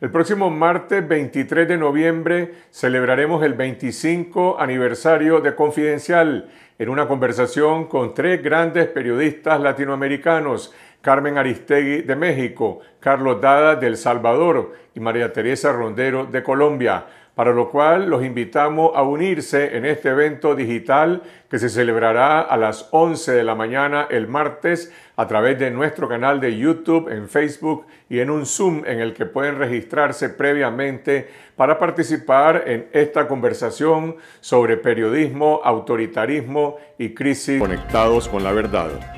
El próximo martes 23 de noviembre celebraremos el 25 aniversario de Confidencial en una conversación con tres grandes periodistas latinoamericanos, Carmen Aristegui de México, Carlos Dada del Salvador y María Teresa Rondero de Colombia para lo cual los invitamos a unirse en este evento digital que se celebrará a las 11 de la mañana el martes a través de nuestro canal de YouTube, en Facebook y en un Zoom en el que pueden registrarse previamente para participar en esta conversación sobre periodismo, autoritarismo y crisis conectados con la verdad.